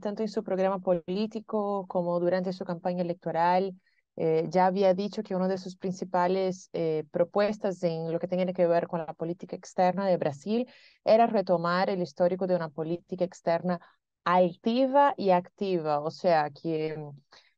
tanto en su programa político como durante su campaña electoral, eh, ya había dicho que una de sus principales eh, propuestas en lo que tiene que ver con la política externa de Brasil era retomar el histórico de una política externa altiva y activa, o sea, que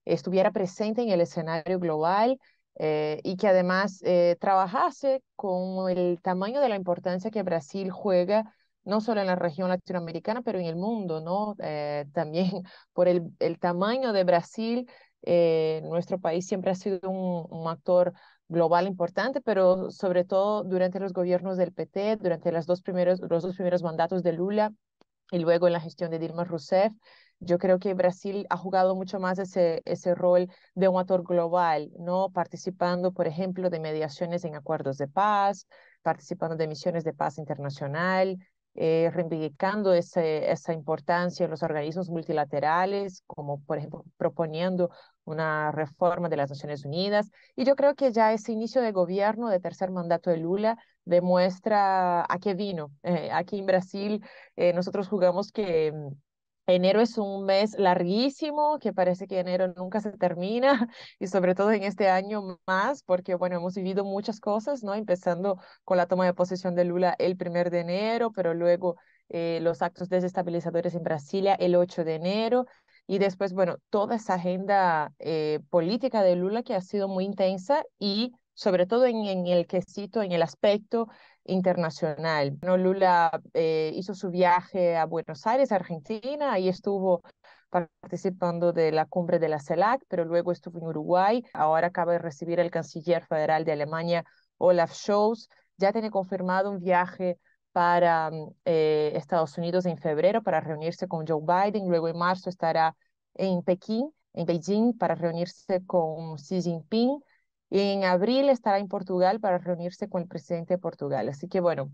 estuviera presente en el escenario global eh, y que además trabajase con el tamaño de la importancia que Brasil juega no solo en la región latinoamericana, pero en el mundo, ¿no? Eh, también por el, el, tamaño de Brasil, eh, nuestro país siempre ha sido un, actor global importante, pero sobre todo durante los gobiernos del PT, durante las dos primeros, los dos primeros mandatos de Lula y luego en la gestión de Dilma Rousseff, yo creo que Brasil ha jugado mucho más ese, ese rol de un actor global, ¿no? Participando, por ejemplo, de mediaciones en acuerdos de paz, participando de misiones de paz internacional, eh, reivindicando esa importancia en los organismos multilaterales, como por ejemplo proponiendo una reforma de las Naciones Unidas. Y yo creo que ya ese inicio de gobierno de tercer mandato de Lula demuestra a qué vino. Eh, aquí en Brasil eh, nosotros jugamos que mm, Enero es un mes larguísimo, que parece que enero nunca se termina y sobre todo en este año más, porque bueno, hemos vivido muchas cosas, ¿no? Empezando con la toma de posesión de Lula el 1 de enero, pero luego eh, los actos desestabilizadores en Brasilia el 8 de enero y después, bueno, toda esa agenda eh, política de Lula que ha sido muy intensa y sobre todo en, en el quesito, en el aspecto internacional. no Lula eh, hizo su viaje a Buenos Aires, Argentina, y estuvo participando de la cumbre de la CELAC, pero luego estuvo en Uruguay. Ahora acaba de recibir el canciller federal de Alemania, Olaf Scholz. Ya tiene confirmado un viaje para mm, eh, Estados Unidos en febrero para reunirse con Joe Biden. Luego en marzo estará en Pekín, en Beijing, para reunirse con Xi Jinping. Y en abril estará en Portugal para reunirse con el presidente de Portugal. Así que bueno,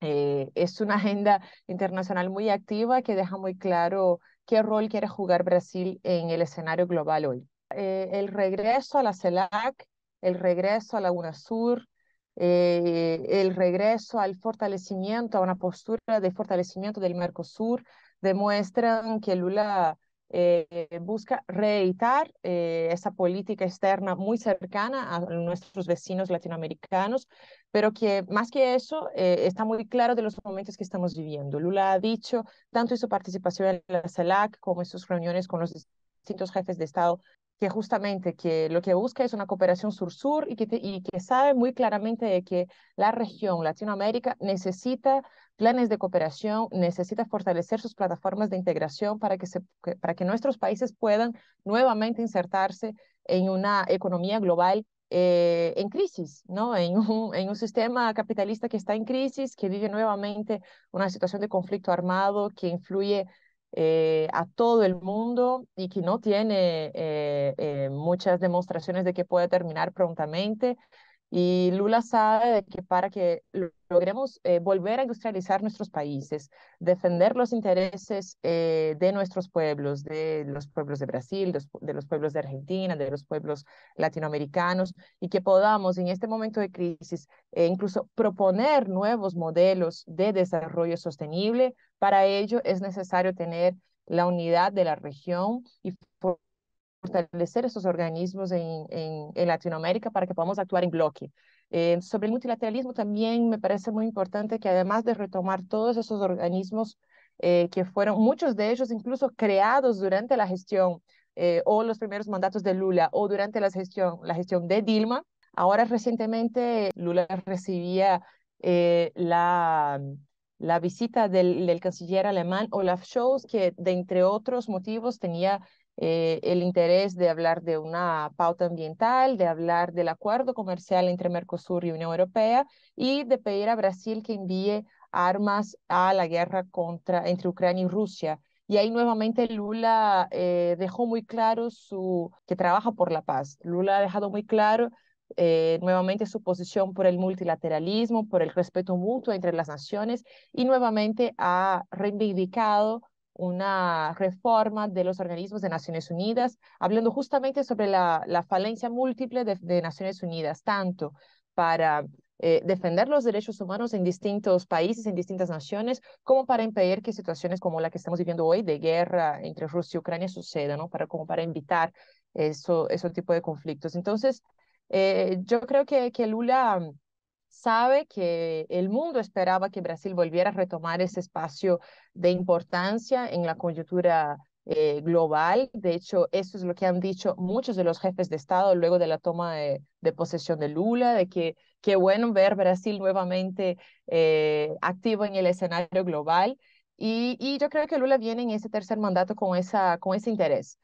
eh, es una agenda internacional muy activa que deja muy claro qué rol quiere jugar Brasil en el escenario global hoy. Eh, el regreso a la CELAC, el regreso a la UNASUR, eh, el regreso al fortalecimiento, a una postura de fortalecimiento del Mercosur, demuestran que Lula eh, busca reeditar eh, esa política externa muy cercana a nuestros vecinos latinoamericanos, pero que más que eso eh, está muy claro de los momentos que estamos viviendo. Lula ha dicho, tanto en su participación en la CELAC como en sus reuniones con los distintos jefes de Estado que justamente que lo que busca es una cooperación sur-sur y que, que sabe muy claramente de que la región Latinoamérica necesita planes de cooperación, necesita fortalecer sus plataformas de integración para que, para que nuestros países puedan nuevamente insertarse en una economía global eh, en crisis, ¿no? En en un sistema capitalista que está en crisis, que vive nuevamente una situación de conflicto armado que influye eh, a todo el mundo y que no tiene eh, eh, muchas demostraciones de que pueda terminar prontamente, y Lula sabe que para que logremos eh, volver a industrializar nuestros países, defender los intereses eh, de nuestros pueblos, de los pueblos de Brasil, de, los pueblos de Argentina, de los pueblos latinoamericanos, y que podamos en este momento de crisis eh, incluso proponer nuevos modelos de desarrollo sostenible, para ello es necesario tener la unidad de la región y fortalecer esos organismos en, en, Latinoamérica para que podamos actuar en bloque. Eh, sobre el multilateralismo también me parece muy importante que además de retomar todos esos organismos eh, que fueron muchos de ellos incluso creados durante la gestión eh, o los primeros mandatos de Lula o durante la gestión, la gestión de Dilma, ahora recientemente Lula recibía la, la visita del, del, canciller alemán Olaf Scholz, que de entre otros motivos tenía eh, el interés de hablar de una pauta ambiental, de hablar del acuerdo comercial entre Mercosur y Unión Europea y de pedir a Brasil que envíe armas a la guerra contra, entre Ucrania y Rusia. Y ahí nuevamente Lula eh, dejó muy claro su, que trabaja por la paz. Lula ha dejado muy claro eh, nuevamente su posición por el multilateralismo, por el respeto mutuo entre las naciones y nuevamente ha reivindicado una reforma de los organismos de Naciones Unidas, hablando justamente sobre la, falencia múltiple de, Naciones Unidas, tanto para eh, defender los derechos humanos en distintos países, en distintas naciones, como para impedir que situaciones como la que estamos viviendo hoy de guerra entre Rusia y Ucrania sucedan, ¿no? Para, como para evitar eso, ese tipo de conflictos. Entonces, eh, yo creo que, que Lula sabe que el mundo esperaba que Brasil volviera a retomar ese espacio de importancia en la coyuntura eh, global. De hecho, eso es lo que han dicho muchos de los jefes de Estado luego de la toma de, posesión de Lula, de que qué bueno ver Brasil nuevamente eh, activo en el escenario global. Y, yo creo que Lula viene en ese tercer mandato con, esa, con ese interés.